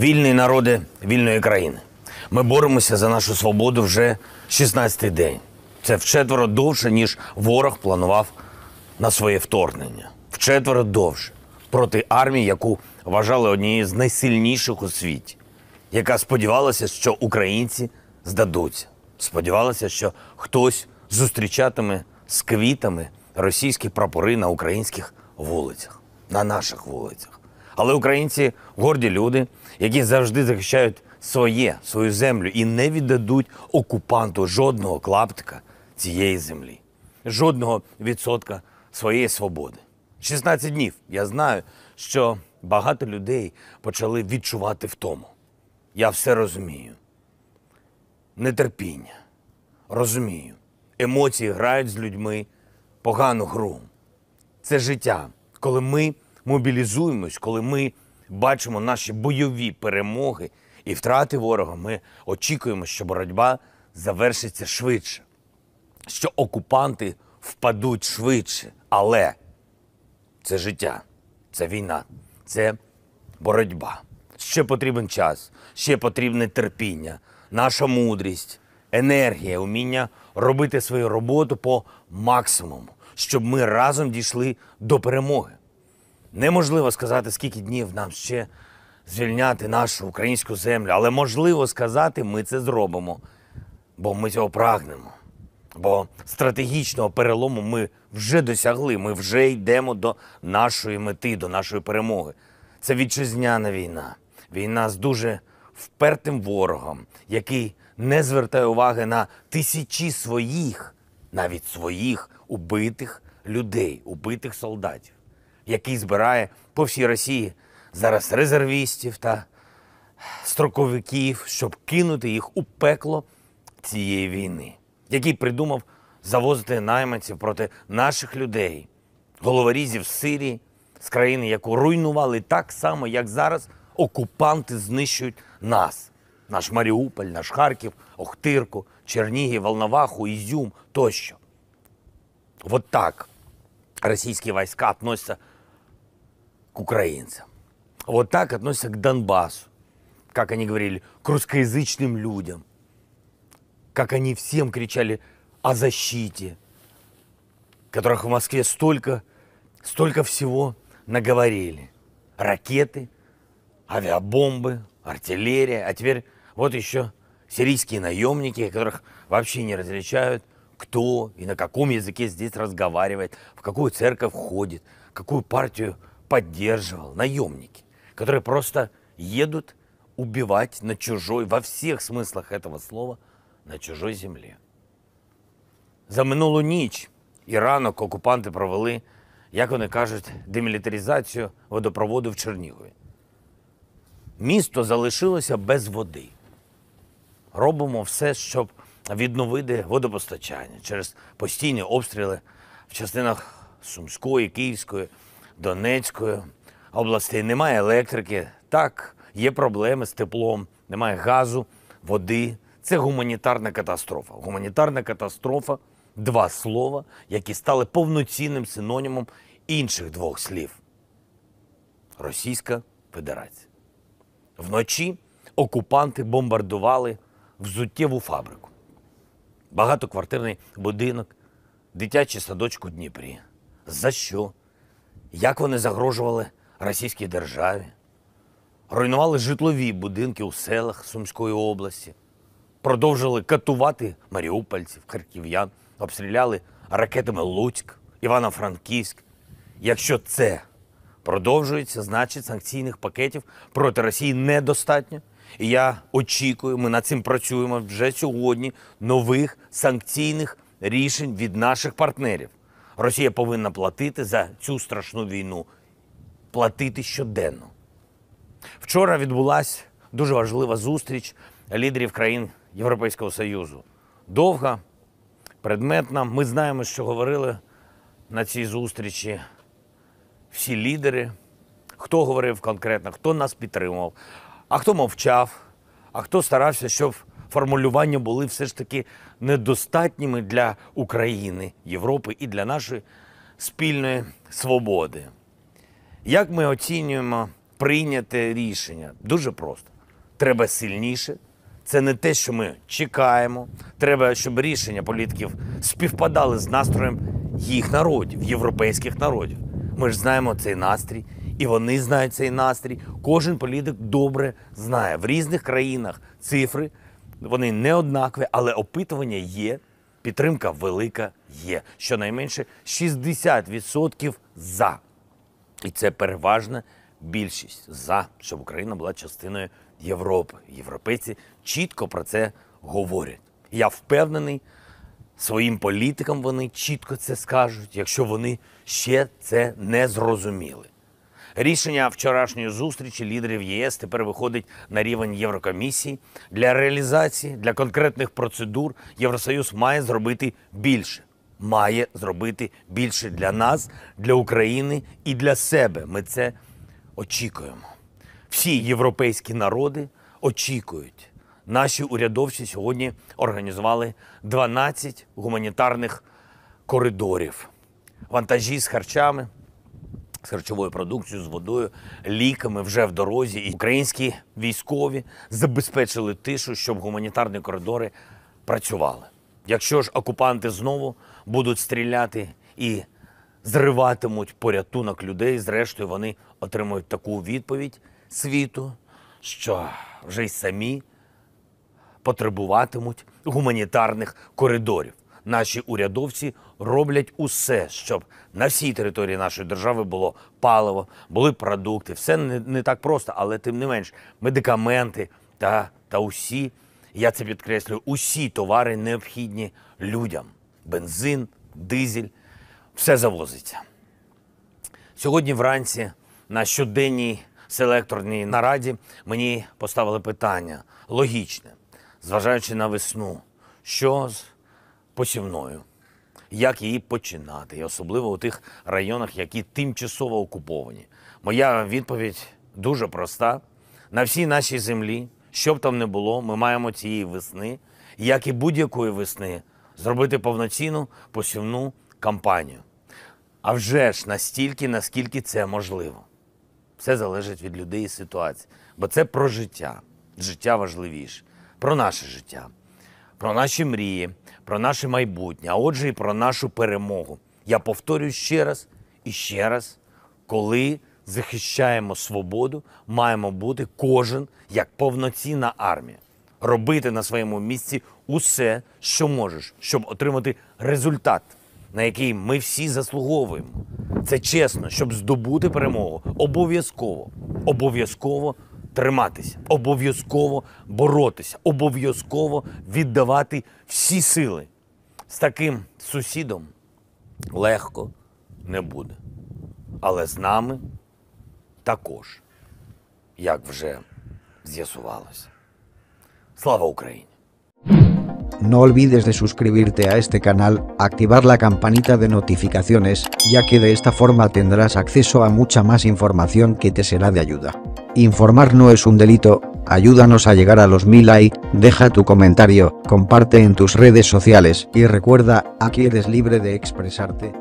Вільний народи вільної країни. Ми боремося за нашу свободу вже 16-й день. Це вчетверо довше, ніж ворог планував на своє вторгнення. Вчетверо довше проти армії, яку вважали однією з найсильніших у світі, яка сподівалася, що українці здадуться. Сподівалася, що хтось зустрічатиме з квітами російські прапори на українських вулицях, на наших вулицях. Але українці горді люди, які завжди захищають своє, свою землю і не віддадуть окупанту жодного клаптика цієї землі, жодного відсотка своєї свободи. 16 днів я знаю, що багато людей почали відчувати втому. Я все розумію. Нетерпіння. Розумію. Емоції грають з людьми погану гру. Це життя, коли ми мобілізуємось, коли ми бачимо наші бойові перемоги і втрати ворога, ми очікуємо, що боротьба завершиться швидше, що окупанти впадуть швидше. Але це життя, це війна, це боротьба. Ще потрібен час, ще потрібне терпіння, наша мудрість, енергія, уміння робити свою роботу по максимуму, щоб ми разом дійшли до перемоги. Неможливо сказати, скільки днів нам ще звільняти нашу українську землю, але можливо сказати, ми це зробимо, бо ми цього прагнемо. Бо стратегічного перелому ми вже досягли, ми вже йдемо до нашої мети, до нашої перемоги. Це вітчизняна війна, війна з дуже впертим ворогом, який не звертає уваги на тисячі своїх, навіть своїх убитих людей, убитих солдатів який збирає по всій Росії зараз резервістів та строковиків, щоб кинути їх у пекло цієї війни, який придумав завозити найманців проти наших людей, головорізів з Сирії, з країни, яку руйнували так само, як зараз окупанти знищують нас. Наш Маріуполь, наш Харків, Охтирку, Чернігів, Волноваху, Ізюм тощо. Вот так российские войска относятся к украинцам. Вот так относятся к Донбассу, как они говорили, к русскоязычным людям, как они всем кричали о защите, которых в Москве столько, столько всего наговорили. Ракеты, авиабомбы, артиллерия, а теперь вот еще сирийские наемники, которых вообще не различают, кто и на каком языке здесь разговаривает, в какую церковь ходит, какую партию – поддерживал наемники, которые просто едут убивать на чужой, во всех смыслах этого слова, на чужой землі. За минулу ніч і ранок окупанти провели, як вони кажуть, демілітаризацію водопроводу в Чернігові. Місто залишилося без води. Робимо все, щоб відновити водопостачання через постійні обстріли в частинах Сумської, Київської. Донецької областей немає електрики. Так, є проблеми з теплом, немає газу, води. Це гуманітарна катастрофа. Гуманітарна катастрофа два слова, які стали повноцінним синонімом інших двох слів. Російська Федерація. Вночі окупанти бомбардували взуттєву фабрику, багатоквартирний будинок, дитячий садочок у Дніпрі. За що? як вони загрожували російській державі, руйнували житлові будинки у селах Сумської області, продовжили катувати маріупольців, харків'ян, обстріляли ракетами Луцьк, Івано-Франківськ. Якщо це продовжується, значить санкційних пакетів проти Росії недостатньо. І я очікую, ми над цим працюємо вже сьогодні нових санкційних рішень від наших партнерів. Росія повинна платити за цю страшну війну, платити щоденно. Вчора відбулася дуже важлива зустріч лідерів країн Європейського Союзу. Довга, предметна. Ми знаємо, що говорили на цій зустрічі всі лідери, хто говорив конкретно, хто нас підтримував, а хто мовчав, а хто старався, щоб формулювання були все ж таки недостатніми для України, Європи і для нашої спільної свободи. Як ми оцінюємо прийняте рішення? Дуже просто. Треба сильніше. Це не те, що ми чекаємо. Треба, щоб рішення політиків співпадали з настроєм їх народів, європейських народів. Ми ж знаємо цей настрій, і вони знають цей настрій. Кожен політик добре знає в різних країнах цифри вони не однакові, але опитування є. Підтримка велика є. Щонайменше 60% за. І це переважна більшість за, щоб Україна була частиною Європи. Європейці чітко про це говорять. Я впевнений, своїм політикам вони чітко це скажуть, якщо вони ще це не зрозуміли. Рішення вчорашньої зустрічі лідерів ЄС тепер виходить на рівень Єврокомісії. Для реалізації для конкретних процедур Євросоюз має зробити більше. Має зробити більше для нас, для України і для себе. Ми це очікуємо. Всі європейські народи очікують. Наші урядовці сьогодні організували 12 гуманітарних коридорів, вантажі з харчами харчовою продукцією, з водою, ліками вже в дорозі. І Українські військові забезпечили тишу, щоб гуманітарні коридори працювали. Якщо ж окупанти знову будуть стріляти і зриватимуть порятунок людей, зрештою вони отримують таку відповідь світу, що вже й самі потребуватимуть гуманітарних коридорів. Наші урядовці роблять усе, щоб на всій території нашої держави було паливо, були продукти. Все не, не так просто, але тим не менш, медикаменти та, та усі, я це підкреслюю, усі товари необхідні людям: бензин, дизель, все завозиться. Сьогодні вранці на щоденній селекторній нараді мені поставили питання логічне, зважаючи на весну, що з посівною як її починати, і особливо у тих районах, які тимчасово окуповані. Моя відповідь дуже проста: на всій нашій землі, що б там не було, ми маємо цієї весни, як і будь-якої весни, зробити повноцінну посівну кампанію. А вже ж настільки, наскільки це можливо. Все залежить від людей і ситуації. Бо це про життя. Життя важливіше, про наше життя, про наші мрії, про наше майбутнє, а отже, і про нашу перемогу. Я повторюю ще раз і ще раз, коли захищаємо свободу, маємо бути кожен як повноцінна армія, робити на своєму місці усе, що можеш, щоб отримати результат, на який ми всі заслуговуємо. Це чесно, щоб здобути перемогу, обов'язково, обов'язково триматися, обов'язково боротися, обов'язково віддавати всі сили. З таким сусідом легко не буде. Але з нами також, як вже з'ясувалося. Слава Україні! No olvides de suscribirte a este canal, activar la campanita de notificaciones, ya que de esta forma tendrás acceso a mucha más información que te será de ayuda. Informar no es un delito, ayúdanos a llegar a los mil like, deja tu comentario, comparte en tus redes sociales y recuerda, aquí eres libre de expresarte.